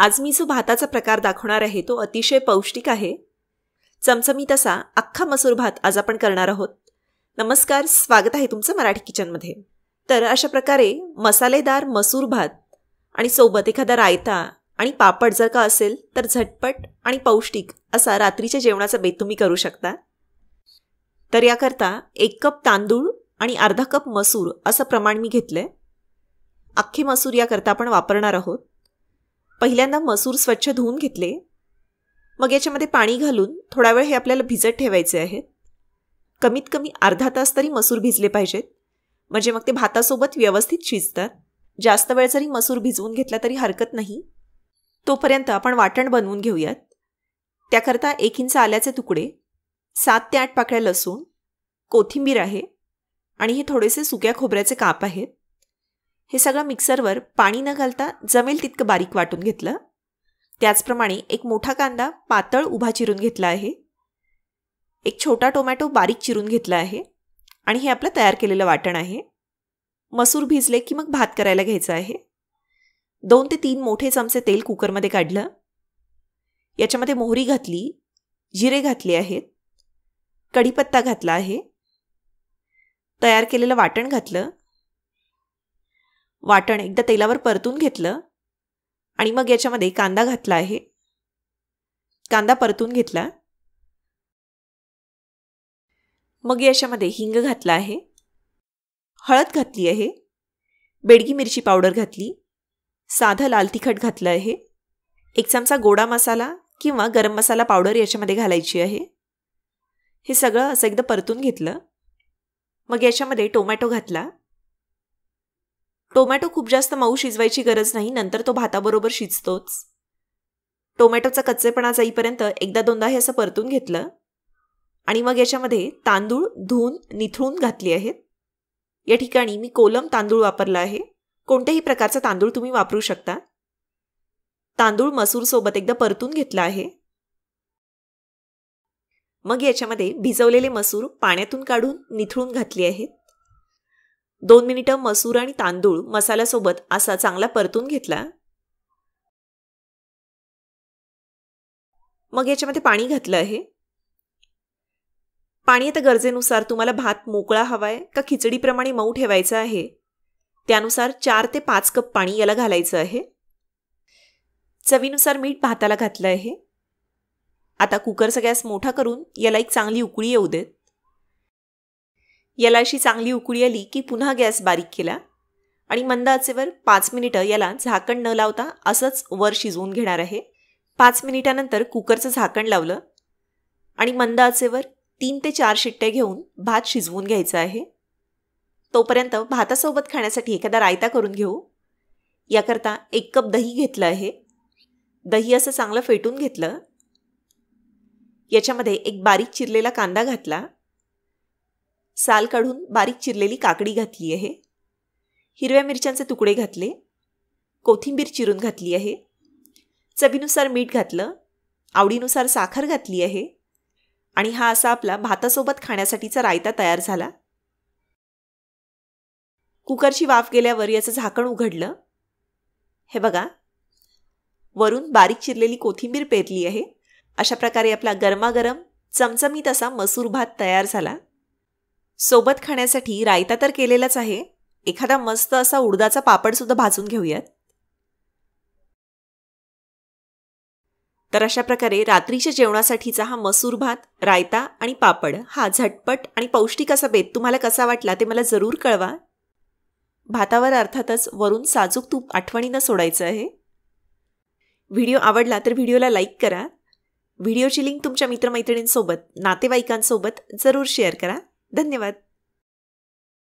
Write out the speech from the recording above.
आज मी जो भाताचा प्रकार दाखवणार आहे तो अतिशय पौष्टिक आहे चमचमीत असा अख्खा मसूर भात आज आपण करणार आहोत नमस्कार स्वागत आहे तुमचं मराठी किचनमध्ये तर अशा प्रकारे मसालेदार मसूर भात आणि सोबत एखादा रायता आणि पापड जर का असेल तर झटपट आणि पौष्टिक असा रात्रीच्या जेवणाचा बेत तुम्ही करू शकता तर याकरता एक कप तांदूळ आणि अर्धा कप मसूर असं प्रमाण मी घेतलं आहे अख्खे मसूर याकरता आपण वापरणार आहोत पहिल्यांदा मसूर स्वच्छ धुवून घेतले मग याच्यामध्ये पाणी घालून थोडा वेळ हे आपल्याला भिजत ठेवायचे आहेत कमीत कमी अर्धा तास तरी मसूर भिजले पाहिजेत म्हणजे मग ते भातासोबत व्यवस्थित शिजतात जास्त वेळ जरी मसूर भिजवून घेतला तरी हरकत नाही तोपर्यंत आपण वाटण बनवून घेऊयात त्याकरता एक इंच आल्याचे तुकडे सात ते आठ पाकळ्या लसूण कोथिंबीर आहे आणि हे थोडेसे सुक्या खोबऱ्याचे काप आहेत हे सगळं मिक्सरवर पाणी न घालता जमेल तितकं बारीक वाटून घेतलं त्याचप्रमाणे एक मोठा कांदा पातळ उभा चिरून घेतला आहे एक छोटा टोमॅटो बारीक चिरून घेतला आहे आणि हे आपलं तयार केलेलं वाटण आहे मसूर भिजले की मग भात करायला घ्यायचं आहे दोन ते तीन मोठे चमचे तेल कुकरमध्ये काढलं याच्यामध्ये मोहरी घातली जिरे घातले आहेत कढीपत्ता घातला आहे तयार केलेलं वाटण घातलं वाटण एकदा तेलावर परतून घेतलं आणि मग याच्यामध्ये कांदा घातला आहे कांदा परतून घेतला मग याच्यामध्ये हिंग घातला आहे हळद घातली आहे बेडगी मिरची पावडर घातली साधं लाल तिखट घातलं आहे एक चमचा गोडा मसाला किंवा गरम मसाला पावडर याच्यामध्ये घालायची आहे हे सगळं असं एकदा परतून घेतलं मग याच्यामध्ये टोमॅटो घातला टोमॅटो खूप जास्त मऊ शिजवायची गरज नाही नंतर तो भाताबरोबर शिजतोच टोमॅटोचा कच्चेपणा जाईपर्यंत एकदा दोनदा हे असं परतून घेतलं आणि मग याच्यामध्ये तांदूळ धुवून निथळून घातली आहेत या ठिकाणी मी कोलम तांदूळ वापरला आहे कोणत्याही प्रकारचा तांदूळ तुम्ही वापरू शकता तांदूळ मसूरसोबत एकदा परतून घेतला आहे मग याच्यामध्ये भिजवलेले मसूर पाण्यातून काढून निथळून घातली आहेत दोन मिनिटं मसूर आणि तांदूळ मसाल्यासोबत असा चांगला परतून घेतला मग याच्यामध्ये पाणी घातलं आहे पाणी आता गरजेनुसार तुम्हाला भात मोकळा हवाय का खिचडीप्रमाणे मऊ ठेवायचं आहे त्यानुसार चार ते पाच कप पाणी याला घालायचं आहे चवीनुसार मीठ भाताला घातलं आहे आता कुकरचा गॅस मोठा करून याला एक चांगली उकळी येऊ देत याला अशी चांगली उकळी आली की पुन्हा गॅस बारीक केला आणि मंद आचेवर पाच मिनिटं याला झाकण न लावता असंच वर शिजवून घेणार आहे पाच मिनिटानंतर कुकरचं झाकण लावलं आणि मंद आचेवर तीन ते चार शिट्टे घेऊन भात शिजवून घ्यायचा आहे तोपर्यंत भातासोबत खाण्यासाठी एखादा रायता करून घेऊ याकरता एक कप दही घेतलं आहे दही असं चांगलं फेटून घेतलं याच्यामध्ये एक बारीक चिरलेला कांदा घातला साल काढून बारीक चिरलेली काकडी घातली आहे हिरव्या मिरच्यांचे तुकडे घातले कोथिंबीर चिरून घातली आहे चवीनुसार मीठ घातलं आवडीनुसार साखर घातली आहे आणि हा असा आपला भातासोबत खाण्यासाठीचा रायता तयार झाला कुकरची वाफ गेल्यावर याचं झाकण उघडलं हे बघा वरून बारीक चिरलेली कोथिंबीर पेरली आहे अशा प्रकारे आपला गरमागरम चमचमीत असा मसूर भात तयार झाला सोबत खाण्यासाठी रायता तर केलेलाच आहे एखादा मस्त असा उडदाचा पापडसुद्धा भाजून घेऊयात तर अशा प्रकारे रात्रीच्या जेवणासाठीचा हा मसूर भात रायता आणि पापड हा झटपट आणि पौष्टिक असा बेत तुम्हाला कसा वाटला ते मला जरूर कळवा भातावर अर्थातच वरून साजूक तूप आठवणीनं सोडायचं आहे व्हिडिओ आवडला तर व्हिडिओला लाईक करा व्हिडिओची लिंक तुमच्या मित्रमैत्रिणींसोबत नातेवाईकांसोबत जरूर शेअर करा धन्यवाद